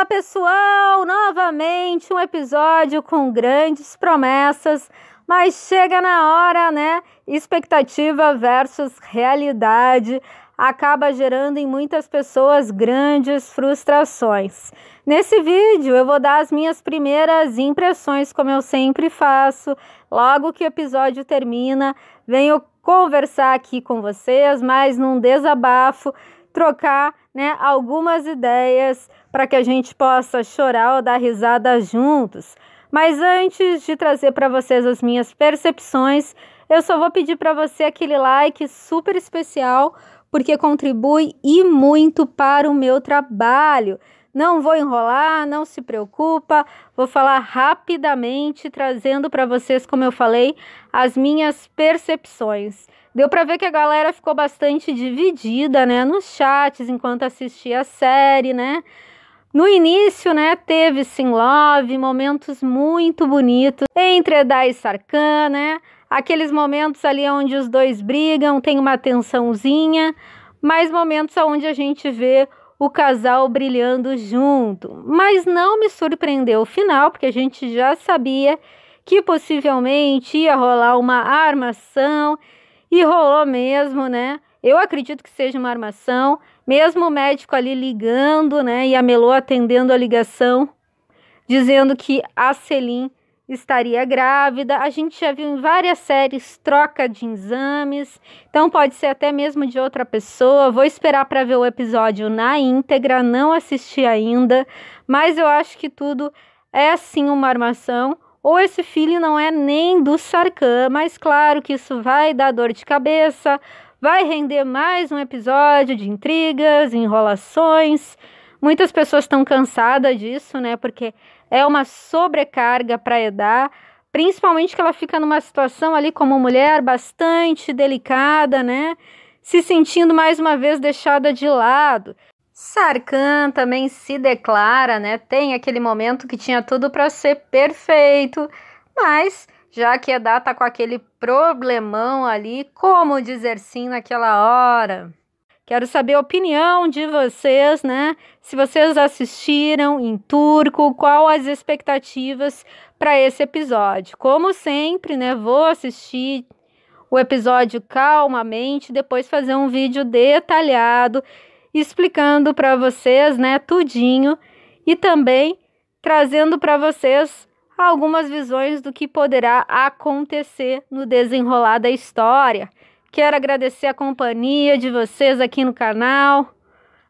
Olá, pessoal! Novamente um episódio com grandes promessas, mas chega na hora, né? Expectativa versus realidade acaba gerando em muitas pessoas grandes frustrações. Nesse vídeo eu vou dar as minhas primeiras impressões, como eu sempre faço. Logo que o episódio termina, venho conversar aqui com vocês, mas num desabafo, trocar né, algumas ideias para que a gente possa chorar ou dar risada juntos. Mas antes de trazer para vocês as minhas percepções, eu só vou pedir para você aquele like super especial, porque contribui e muito para o meu trabalho. Não vou enrolar, não se preocupa, vou falar rapidamente, trazendo para vocês, como eu falei, as minhas percepções. Deu para ver que a galera ficou bastante dividida, né, nos chats enquanto assistia a série, né? No início, né, teve Sim Love, momentos muito bonitos entre Edá e Sarkhan, né? Aqueles momentos ali onde os dois brigam, tem uma tensãozinha, mas momentos onde a gente vê o casal brilhando junto. Mas não me surpreendeu o final, porque a gente já sabia que possivelmente ia rolar uma armação e rolou mesmo, né? Eu acredito que seja uma armação, mesmo o médico ali ligando, né? E a Melô atendendo a ligação, dizendo que a Celim estaria grávida. A gente já viu em várias séries troca de exames, então pode ser até mesmo de outra pessoa. Vou esperar para ver o episódio na íntegra, não assisti ainda, mas eu acho que tudo é sim uma armação. Ou esse filho não é nem do Sarkhan, mas claro que isso vai dar dor de cabeça, vai render mais um episódio de intrigas, enrolações. Muitas pessoas estão cansadas disso, né? Porque é uma sobrecarga para edar, principalmente que ela fica numa situação ali como mulher bastante delicada, né? Se sentindo mais uma vez deixada de lado. Sarkan também se declara, né? Tem aquele momento que tinha tudo para ser perfeito, mas já que Edá tá com aquele problemão ali, como dizer sim naquela hora? Quero saber a opinião de vocês, né? Se vocês assistiram em turco, qual as expectativas para esse episódio. Como sempre, né? Vou assistir o episódio calmamente, depois fazer um vídeo detalhado explicando para vocês, né, tudinho e também trazendo para vocês algumas visões do que poderá acontecer no desenrolar da história. Quero agradecer a companhia de vocês aqui no canal.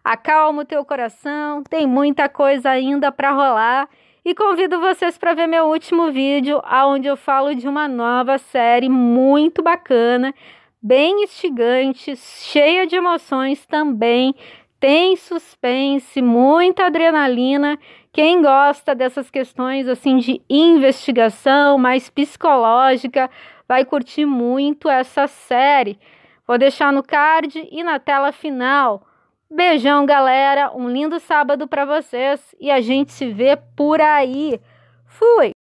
Acalma o teu coração, tem muita coisa ainda para rolar e convido vocês para ver meu último vídeo onde eu falo de uma nova série muito bacana, bem instigante, cheia de emoções também, tem suspense, muita adrenalina. Quem gosta dessas questões assim de investigação mais psicológica, vai curtir muito essa série. Vou deixar no card e na tela final. Beijão, galera. Um lindo sábado para vocês e a gente se vê por aí. Fui.